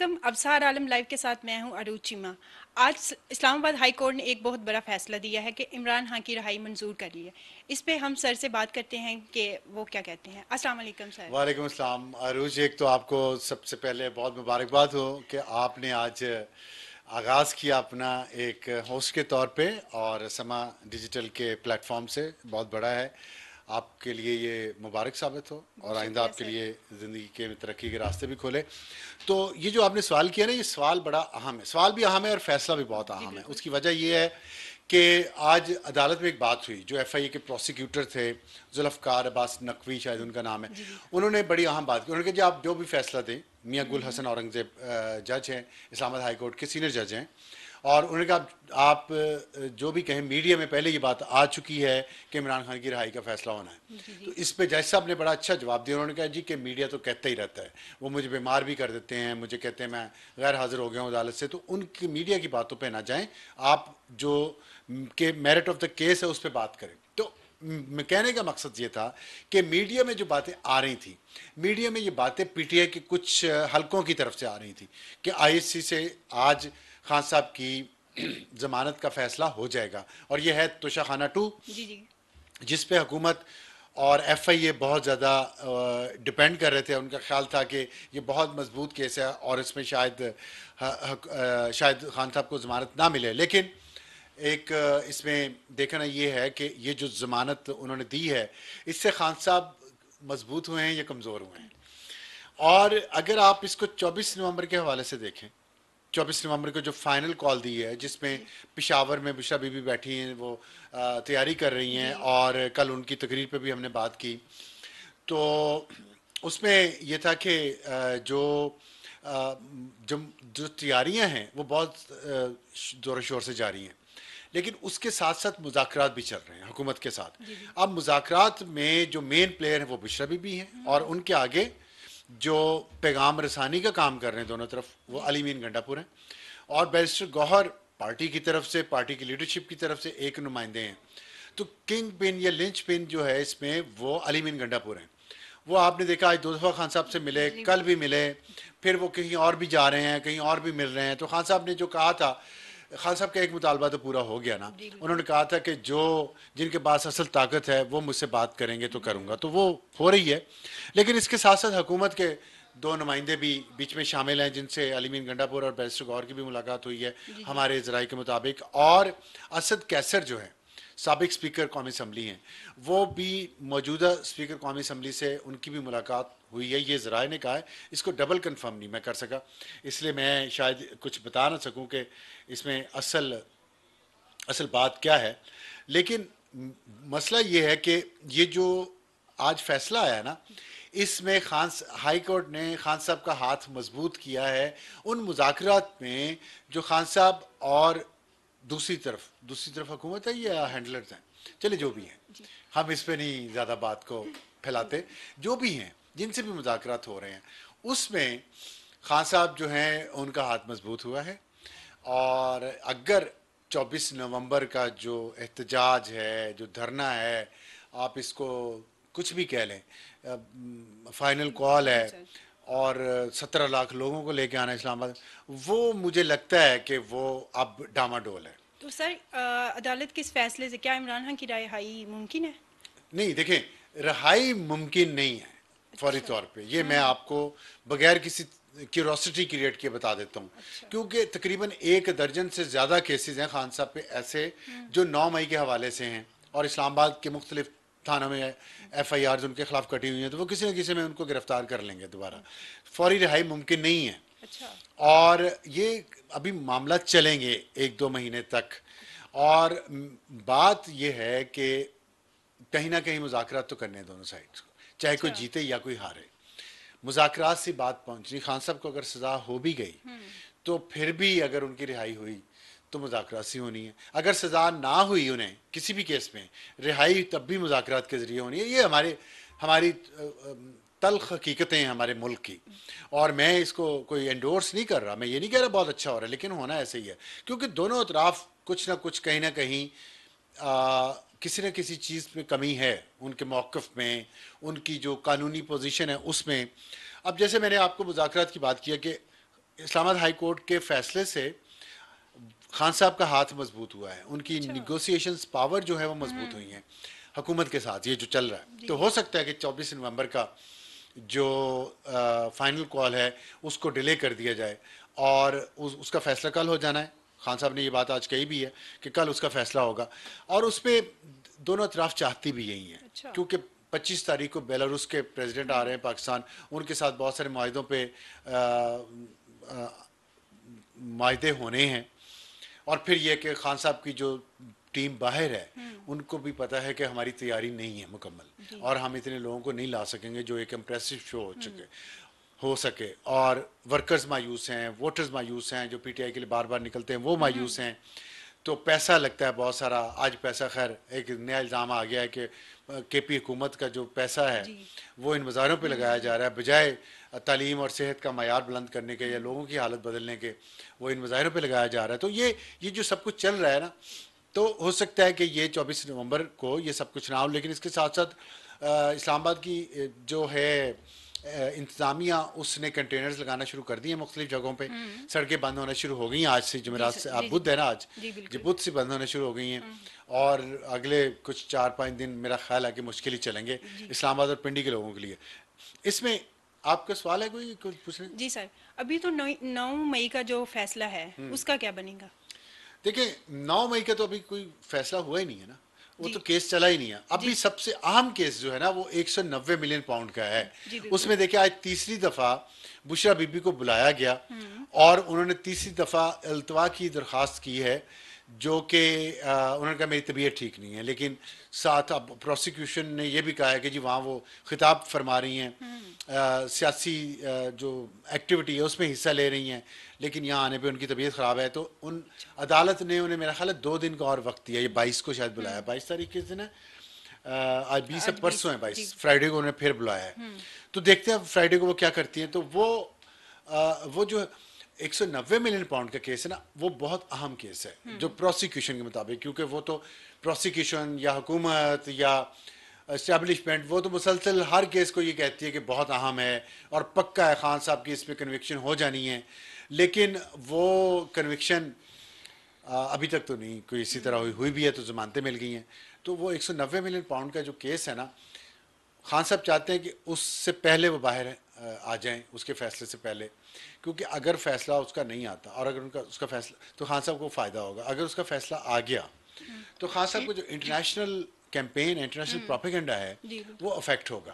वालेकुम अबसार आलम लाइव के साथ मैं हूं अरूज चीमा आज इस्लामाबाद हाई कोर्ट ने एक बहुत बड़ा फैसला दिया है कि इमरान खान की रहाई मंजूर कर ली है इस पे हम सर से बात करते हैं कि वो क्या कहते हैं अस्सलाम वालेकुम सर वालेकुम अस्सलाम अरूज एक तो आपको सबसे पहले बहुत मुबारकबाद हो कि आपने आज आगाज़ किया अपना एक होस्ट के तौर पर और समा डिजिटल के प्लेटफॉर्म से बहुत बड़ा है आपके लिए ये मुबारक साबित हो और आइंदा आपके लिए ज़िंदगी के तरक्की के रास्ते भी खोले तो ये जो आपने सवाल किया ना ये सवाल बड़ा अहम है सवाल भी अहम है और फैसला भी बहुत अहम है उसकी वजह यह है कि आज अदालत में एक बात हुई जो ए के प्रोसिक्यूटर थे जुल्फ़कार अब्बास नकवी शायद उनका नाम है उन्होंने बड़ी अहम बात की उन्होंने कहा आप जो भी फैसला दें मियाँ गुल हसन औरंगज़ेब जज हैं इस्लामाबाद हाई कोर्ट के सीनियर जज हैं और उन्होंने कहा आप जो भी कहें मीडिया में पहले ये बात आ चुकी है कि इमरान खान की रहाई का फैसला होना है तो इस पे जैसे साहब ने बड़ा अच्छा जवाब दिया उन्होंने कहा जी कि मीडिया तो कहता ही रहता है वो मुझे बीमार भी कर देते हैं मुझे कहते हैं मैं गैर हाजिर हो गया हूँ अदालत से तो उनकी मीडिया की बातों पर ना जाएँ आप जो के मेरिट ऑफ द केस है उस पर बात करें तो कहने का मकसद ये था कि मीडिया में जो बातें आ रही थी मीडिया में ये बातें पीटीआई के कुछ हलकों की तरफ से आ रही थी कि आईएससी से आज खान साहब की जमानत का फैसला हो जाएगा और यह है तुषा खाना टू जी जी जिस पे हुकूमत और एफ आई ए बहुत ज़्यादा डिपेंड कर रहे थे उनका ख्याल था कि ये बहुत मजबूत केस है और इसमें शायद हा, हा, शायद खान साहब को ज़मानत ना मिले लेकिन एक इसमें देखना ये है कि ये जो ज़मानत उन्होंने दी है इससे खान साहब मजबूत हुए हैं या कमज़ोर हुए हैं और अगर आप इसको 24 नवंबर के हवाले से देखें चौबीस नवंबर को जो फाइनल कॉल दी है जिसमें पिशावर में बिशा बीबी बैठी हैं वो तैयारी कर रही हैं और कल उनकी तकरीर पे भी हमने बात की तो उसमें ये था कि जो जो जो तैयारियां हैं वो बहुत ज़ोर शोर से जारी हैं लेकिन उसके साथ साथ मुजाकर भी चल रहे हैं हुकूमत के साथ अब मुजाकर में जो मेन प्लेयर हैं वो बिशरा बीबी हैं हम्म। और उनके आगे जो पैगाम रसानी का काम कर रहे हैं दोनों तरफ वो अलीमीन गंडापुर हैं और बैरिस्टर गौहर पार्टी की तरफ से पार्टी की लीडरशिप की तरफ से एक नुमाइंदे हैं तो किंग पिन या लिंच पिन जो है इसमें वो अलीमीन गंडापुर हैं वो आपने देखा आज दो दफ़ा खान साहब से मिले कल भी मिले फिर वो कहीं और भी जा रहे हैं कहीं और भी मिल रहे हैं तो खान साहब ने जो कहा था खान साहब का एक मुतालबा तो पूरा हो गया ना उन्होंने कहा था कि जो जिनके पास असल ताकत है वो मुझसे बात करेंगे तो करूँगा तो वो हो रही है लेकिन इसके साथ साथ हुकूमत के दो नुमाइंदे भी बीच में शामिल हैं जिनसे अलीमीन गंडापुर और बैरिस्टर गौर की भी मुलाकात हुई है हमारे जराये के मुताबिक और असद कैसर जो है सबक स्पीकर कौमी असम्बली हैं वो भी मौजूदा स्पीकर कौमी असम्बली से उनकी भी मुलाकात हुई है ये ज़रा ने कहा है इसको डबल कन्फर्म नहीं मैं कर सका इसलिए मैं शायद कुछ बता ना सकूँ कि इसमें असल असल बात क्या है लेकिन मसला ये है कि ये जो आज फैसला आया ना इसमें खान हाई कोर्ट ने खान साहब का हाथ मजबूत किया है उन मुजात में जो खान साहब और दूसरी तरफ दूसरी तरफ हुकूमत है या हैंडलर्स हैं चले जो भी हैं हम इस पर नहीं ज़्यादा बात को फैलाते जो भी हैं जिनसे भी मुजाकर हो रहे हैं उसमें खान साहब जो हैं उनका हाथ मजबूत हुआ है और अगर 24 नवंबर का जो एहतजाज है जो धरना है आप इसको कुछ भी कह लें फाइनल कॉल है और सत्रह लाख लोगों को लेके आना इस्लामाबाद वो मुझे लगता है कि वो अब डामाडोल है तो सर आ, अदालत के इस फैसले से क्या इमरान खान की रिहाई मुमकिन है नहीं देखें रिहाई मुमकिन नहीं है फौरी अच्छा। तौर पे ये हाँ। मैं आपको बगैर किसी क्यूरोसिटी क्रिएट किए बता देता हूँ अच्छा। क्योंकि तकरीबन एक दर्जन से ज़्यादा केसेस हैं खान साहब पे ऐसे हाँ। जो नौ मई के हवाले से हैं और इस्लामाबाद के मुख्तलिफ थाना में एफ आई आर उनके खिलाफ कटी हुई है तो वो किसी न किसी में उनको गिरफ्तार कर लेंगे दोबारा फौरी रिहाई मुमकिन नहीं है अच्छा। और ये अभी मामला चलेंगे एक दो महीने तक और बात यह है कि कहीं ना कहीं मुजाकरात तो करने दोनों साइड को चाहे कोई अच्छा। जीते या कोई हारे मुजाकरात से बात पहुंचनी खान साहब को अगर सजा हो भी गई हम्म। तो फिर भी अगर उनकी रिहाई हुई तो मुजाकरात होनी है अगर सज़ा ना हुई उन्हें किसी भी केस में रिहाई तब भी मुजाकरात के ज़रिए होनी है ये हमारे हमारी तलख हकीकतें हैं हमारे मुल्क की और मैं इसको कोई एंडोर्स नहीं कर रहा मैं ये नहीं कह रहा बहुत अच्छा हो रहा है लेकिन होना ऐसे ही है क्योंकि दोनों अतराफ कुछ ना कुछ कहीं ना कहीं आ, किसी न किसी चीज़ में कमी है उनके मौक़ में उनकी जो कानूनी पोजिशन है उसमें अब जैसे मैंने आपको मुजाकरात की बात किया कि इस्लामाबाद हाई कोर्ट के फ़ैसले से खान साहब का हाथ मजबूत हुआ है उनकी निगोसिएशन अच्छा। पावर जो है वो मजबूत हाँ। हुई है हुकूमत के साथ ये जो चल रहा है तो हो सकता है कि चौबीस नवंबर का जो फाइनल कॉल है उसको डिले कर दिया जाए और उस, उसका फैसला कल हो जाना है खान साहब ने ये बात आज कही भी है कि कल उसका फैसला होगा और उस पर दोनों अतराफ चाहती भी यही है अच्छा। क्योंकि 25 तारीख को बेलारूस के प्रेसिडेंट आ रहे हैं पाकिस्तान उनके साथ बहुत सारे माहदों पर माहदे होने हैं और फिर ये कि खान साहब की जो टीम बाहर है हम्म। उनको भी पता है कि हमारी तैयारी नहीं है मुकम्मल और हम इतने लोगों को नहीं ला सकेंगे जो एक इम्प्रेसिव शो हो चुके हम्म। हो सके और वर्कर्स मायूस हैं वोटर्स मायूस हैं जो पीटीआई के लिए बार बार निकलते हैं वो मायूस हम्म। हैं तो पैसा लगता है बहुत सारा आज पैसा खैर एक नया इल्ज़ाम आ गया है कि के पी हुकूमत का जो पैसा है वो इन मज़ारों पर लगाया हम्म। जा रहा है बजाय तालीम और सेहत का मैार बुलंद करने के या लोगों की हालत बदलने के वो इन मज़ाहरों पर लगाया जा रहा है तो ये ये जो सब कुछ चल रहा है ना तो हो सकता है कि ये चौबीस नवंबर को ये सब कुछ ना हो लेकिन इसके साथ साथ इस्लामाबाद की जो है इंतज़ामिया उसने कंटेनर्स लगाना शुरू कर दिए मुख्तलिफ जगहों पर हम्म। सड़कें बंद होना शुरू हो गई आज से जमेरात से आप बुद्ध है ना आज जो बुद्ध से बंद होना शुरू हो गई हैं हम्म। और अगले कुछ चार पाँच दिन मेरा ख्याल है कि मुश्किल ही चलेंगे इस्लामाबाद और पिंडी के लोगों के लिए इसमें आपका सवाल है कोई कुछ पूछने जी सर अभी तो नौ मई का जो फैसला है हम्म। उसका क्या बनेगा देखिए नौ मई का तो अभी कोई फैसला हुआ ही नहीं है ना वो तो केस चला ही नहीं है अभी सबसे अहम केस जो है ना वो 190 मिलियन पाउंड का है उसमें देखिए आज तीसरी दफा बुशरा बीबी को बुलाया गया हम्म। और उन्होंने तीसरी दफा अल्तवा की दरखास्त की है जो कि उन्होंने कहा मेरी तबीयत ठीक नहीं है लेकिन साथ अब प्रोसिक्यूशन ने यह भी कहा है कि जी वहाँ वो खिताब फरमा रही हैं हम्म। सियासी जो एक्टिविटी है उसमें हिस्सा ले रही हैं लेकिन यहाँ आने पे उनकी तबीयत ख़राब है तो उन अदालत ने उन्हें मेरा ख्याल है दो दिन का और वक्त दिया ये बाईस को शायद बुलाया हम्म। बाईस तारीख किस दिन है आज बीस अब परसों है बाईस फ्राइडे को उन्हें फिर बुलाया है हम्म। तो देखते हैं फ्राइडे को वो क्या करती हैं तो वो वो जो 190 मिलियन पाउंड का केस है ना वो बहुत अहम केस है जो प्रोसिक्यूशन हम्म। के मुताबिक क्योंकि वो तो प्रोसिक्यूशन या हुकूमत या इस्टेब्लिशमेंट वो तो मुसलसल हर केस को ये कहती है कि बहुत अहम है और पक्का है खान साहब की इस पर कन्विक्शन हो जानी है लेकिन वो कन्विक्शन अभी तक तो नहीं कोई इसी तरह हुई हुई भी है तो जमानतें मिल गई हैं तो वो 190 मिलियन पाउंड का जो केस है ना खान साहब चाहते हैं कि उससे पहले वो बाहर हैं आ जाएं उसके फैसले से पहले क्योंकि अगर फैसला उसका नहीं आता और अगर उनका उसका फैसला तो खान साहब को फ़ायदा होगा अगर उसका फैसला आ गया तो खान साहब को जो इंटरनेशनल कैंपेन इंटरनेशनल प्रोपेगेंडा है वो अफेक्ट होगा